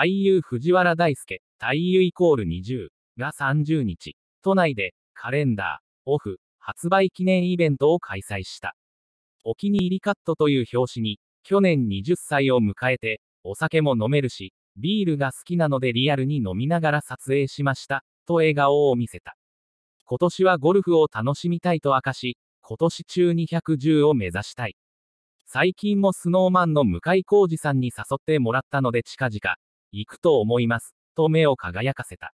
俳優藤原大輔、俳優イコール20が30日、都内でカレンダー、オフ、発売記念イベントを開催した。お気に入りカットという表紙に、去年20歳を迎えて、お酒も飲めるし、ビールが好きなのでリアルに飲みながら撮影しました、と笑顔を見せた。今年はゴルフを楽しみたいと明かし、今年中2 1 0を目指したい。最近もスノーマンの向井康二さんに誘ってもらったので近々、行くと思います、と目を輝かせた。